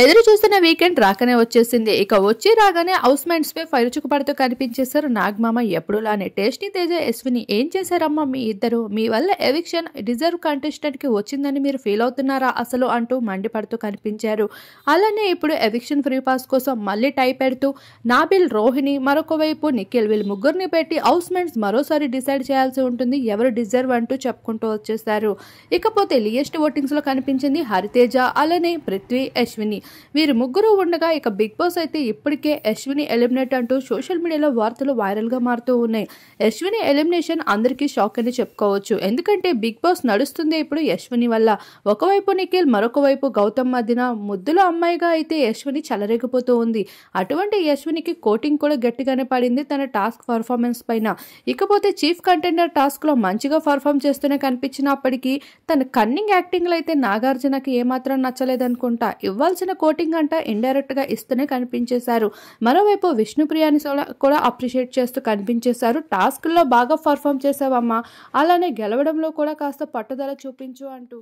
ఎదురు చూస్తున్న వీకెండ్ రాకనే వచ్చేసింది ఇక వచ్చి రాగానే హౌస్ మైండ్స్ పై ఫైరుచుకుపడుతూ కనిపించేశారు నాగమామ ఎప్పుడులానే టేస్టి తేజ ఎస్విని ఏం చేశారమ్మా మీ ఇద్దరు మీ వల్ల ఎవిక్షన్ రిజర్వ్ కంటెస్టెంట్ కి వచ్చిందని మీరు ఫీల్ అవుతున్నారా అసలు అంటూ మండిపడుతూ కనిపించారు అలానే ఇప్పుడు ఎవిక్షన్ ఫ్రీ పాస్ కోసం మళ్ళీ టై పెడుతూ నాబిల్ రోహిణి మరొక వైపు నిఖిల్ వీళ్ళు ముగ్గురిని పెట్టి హౌస్ మెంట్స్ మరోసారి డిసైడ్ చేయాల్సి ఉంటుంది ఎవరు డిజర్వ్ అంటూ చెప్పుకుంటూ వచ్చేసారు ఇకపోతే లియెస్ట్ ఓటింగ్స్ లో కనిపించింది హరితేజ అలానే పృథ్వీ అశ్విని వీరు ముగ్గురు ఉండగా ఇక బిగ్ బాస్ అయితే ఇప్పటికే యశ్విని ఎలిమినేట్ అంటూ సోషల్ మీడియాలో వార్తలు వైరల్గా మారుతూ ఉన్నాయి యశ్విని ఎలిమినేషన్ అందరికీ షాక్ అని చెప్పుకోవచ్చు ఎందుకంటే బిగ్ బాస్ నడుస్తుంది ఇప్పుడు యశ్విని వల్ల ఒకవైపు నిఖిల్ మరొక వైపు గౌతమ్ మధ్యన ముద్దుల అమ్మాయిగా అయితే యశ్విని చెలరేగిపోతూ ఉంది అటువంటి యశ్వినికి కోటింగ్ కూడా గట్టిగానే పడింది తన టాస్క్ పర్ఫార్మెన్స్ పైన ఇకపోతే చీఫ్ కంటెండర్ టాస్క్లో మంచిగా పర్ఫామ్ చేస్తూనే కనిపించినప్పటికీ తన కన్నింగ్ యాక్టింగ్లో అయితే నాగార్జునకి ఏమాత్రం నచ్చలేదనుకుంటా ఇవ్వాల్సిన ఇచ్చిన కోటింగ్ అంట ఇండైరెక్ట్గా ఇస్తూనే కనిపించేశారు మరోవైపు విష్ణుప్రియాని కూడా అప్రిషియేట్ చేస్తూ కనిపించేశారు టాస్క్లో బాగా పర్ఫామ్ చేసావమ్మా అలానే గెలవడంలో కూడా కాస్త పట్టుదల చూపించు అంటూ